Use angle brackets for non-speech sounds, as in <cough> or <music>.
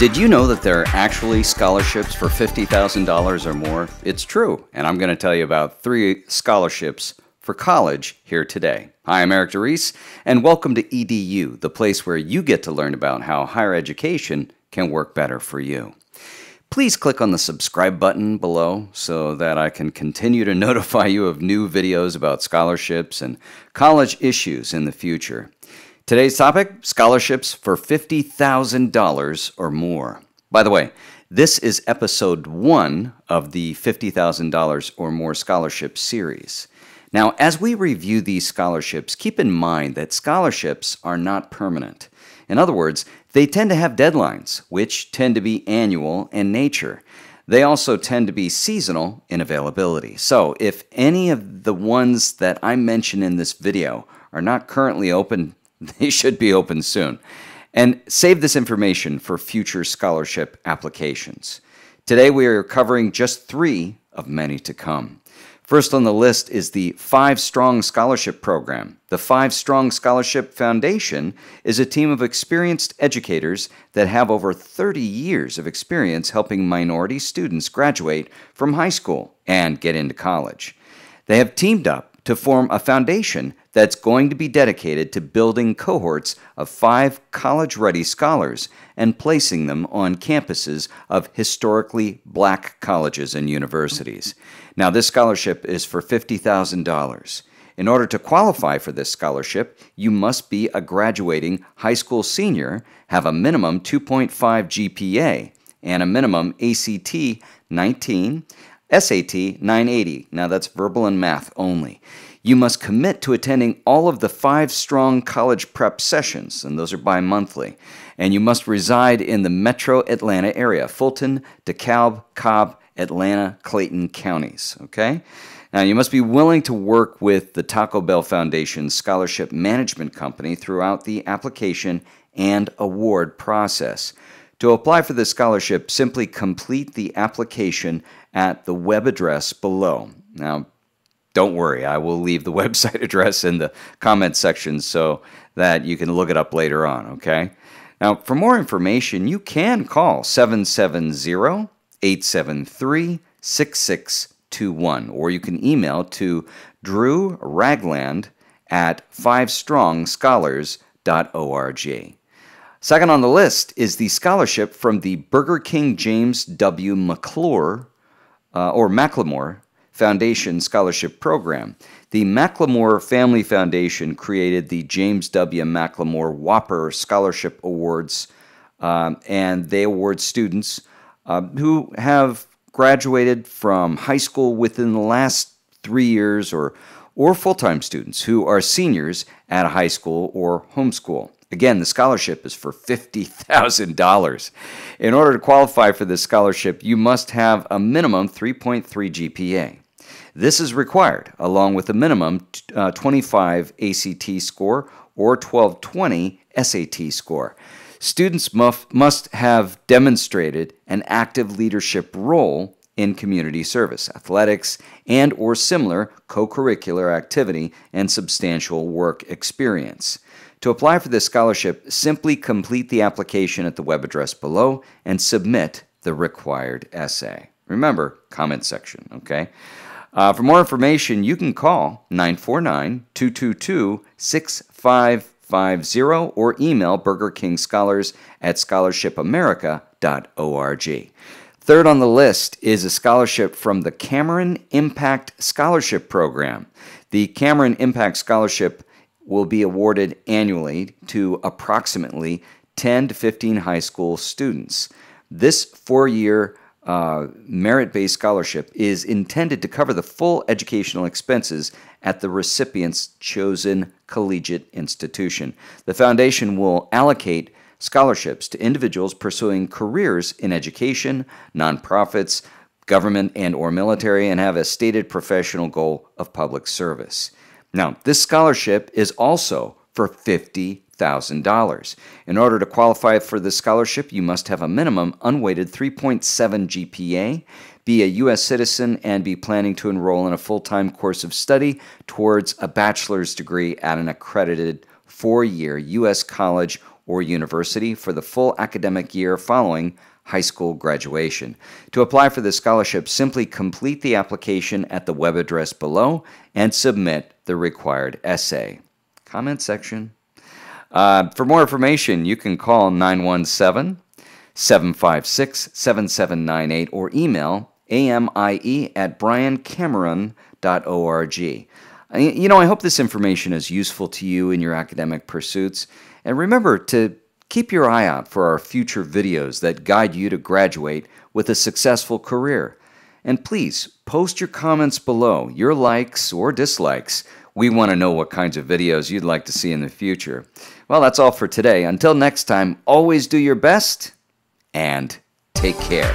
Did you know that there are actually scholarships for $50,000 or more? It's true, and I'm going to tell you about three scholarships for college here today. Hi, I'm Eric DeReese, and welcome to EDU, the place where you get to learn about how higher education can work better for you. Please click on the subscribe button below so that I can continue to <laughs> notify you of new videos about scholarships and college issues in the future. Today's topic scholarships for $50,000 or more. By the way, this is episode one of the $50,000 or more scholarship series. Now, as we review these scholarships, keep in mind that scholarships are not permanent. In other words, they tend to have deadlines, which tend to be annual in nature. They also tend to be seasonal in availability. So, if any of the ones that I mention in this video are not currently open <laughs> They should be open soon. And save this information for future scholarship applications. Today we are covering just three of many to come. First on the list is the Five Strong Scholarship Program. The Five Strong Scholarship Foundation is a team of experienced educators that have over 30 years of experience helping minority students graduate from high school and get into college. They have teamed up to form a foundation that's going to be dedicated to building cohorts of five college ready scholars and placing them on campuses of historically black colleges and universities. Now, this scholarship is for $50,000. In order to qualify for this scholarship, you must be a graduating high school senior, have a minimum 2.5 GPA, and a minimum ACT 19, SAT 980. Now that's verbal and math only you must commit to attending all of the five strong college prep sessions, and those are bi monthly. And you must reside in the metro Atlanta area Fulton, DeKalb, Cobb, Atlanta, Clayton counties. Okay? Now, you must be willing to work with the Taco Bell Foundation Scholarship Management Company throughout the application and award process. To apply for this scholarship, simply complete the application at the web address below. Now, don't worry, I will leave the <laughs> website address in the comment section so that you can look it up later on, okay? Now, for more information, you can call 770 873 6621, or you can email to Drew Ragland at fivestrongscholars.org. Second on the list is the scholarship from the Burger King James W. McClure uh, or Mclemore. Foundation Scholarship Program. The Macklemore Family Foundation created the James W. Macklemore Whopper Scholarship Awards, um, and they award students um, who have graduated from high school within the last three years or, or full time students who are seniors at a high school or homeschool. Again, the scholarship is for $50,000. In order to qualify for this scholarship, you must have a minimum 3.3 GPA. This is required, along with a minimum uh, 25 ACT score or 1220 SAT score. Students must have demonstrated an active leadership role in community service, athletics, and or similar co-curricular activity and substantial work experience. To apply for this scholarship, simply complete the application at the web address below and submit the required essay. Remember, comment section, okay? Uh, for more information, you can call 949 222 6550 or email Burger King Scholars at scholarshipamerica.org. Third on the list is a scholarship from the Cameron Impact Scholarship Program. The Cameron Impact Scholarship will be awarded annually to approximately 10 to 15 high school students. This four year uh, merit based scholarship is intended to cover the full educational expenses at the recipient's chosen collegiate institution. The foundation will allocate scholarships to individuals pursuing careers in education, nonprofits, government and or military and have a stated professional goal of public service. Now, this scholarship is also for $50,000. In order to qualify for this scholarship, you must have a minimum unweighted 3.7 GPA, be a U.S. citizen, and be planning to enroll in a full time course of study towards a bachelor's degree at an accredited four year U.S. college or university for the full academic year following high school graduation. To apply for this scholarship, simply complete the application at the web address below and submit the required essay. Comment section. Uh, for more information, you can call 917 756 7798 or email amie at briancameron.org. You know, I hope this information is useful to you in your academic pursuits. And remember to keep your eye out for our future videos that guide you to graduate with a successful career. And please post your comments below, your likes or dislikes. We want to know what kinds of videos you'd like to see in the future. Well, that's all for today. Until next time, always do your best and take care.